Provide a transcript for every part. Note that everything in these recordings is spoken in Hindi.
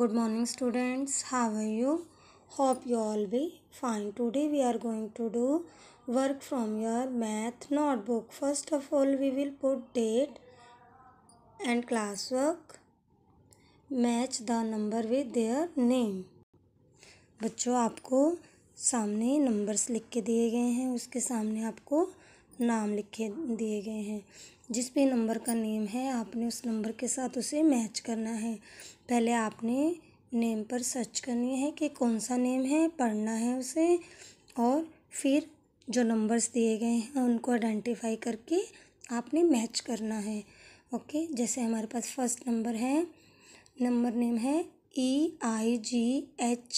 good morning students how are you hope you all be fine today we are going to do work from your math notebook first of all we will put date and classwork match the number with their name बच्चों आपको सामने नंबर्स लिख के दिए गए हैं उसके सामने आपको नाम लिखे दिए गए हैं जिस भी नंबर का नेम है आपने उस नंबर के साथ उसे मैच करना है पहले आपने नेम पर सर्च करनी है कि कौन सा नेम है पढ़ना है उसे और फिर जो नंबर्स दिए गए हैं उनको आइडेंटिफाई करके आपने मैच करना है ओके जैसे हमारे पास फर्स्ट नंबर है नंबर नेम है E I G H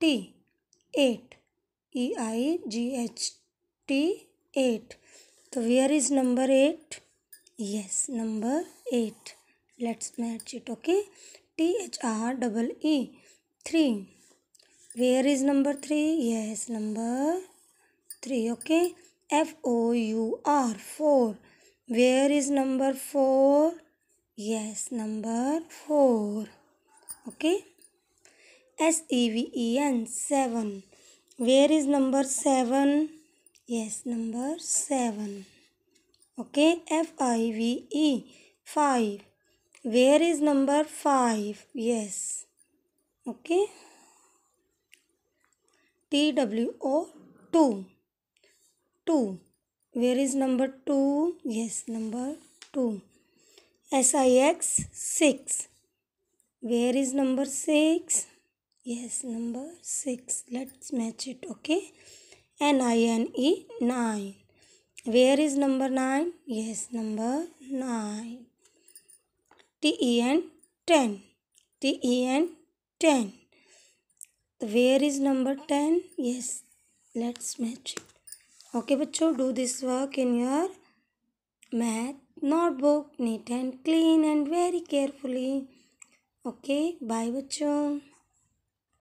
T eight E I G H T eight तो where is number eight yes number eight let's match it okay t h r double e 3 where is number 3 yes number 3 okay f o u r 4 where is number 4 yes number 4 okay s e v e n 7 where is number 7 yes number 7 okay f i v e 5 where is number 5 yes okay two two 2 where is number 2 yes number 2 six 6 where is number 6 yes number 6 let's match it okay nine nine. where is number 9 yes number 9 T E N ten T E N ten where is number ten yes let's match okay बच्चों do this work in your math notebook neat and clean and very carefully okay bye बच्चों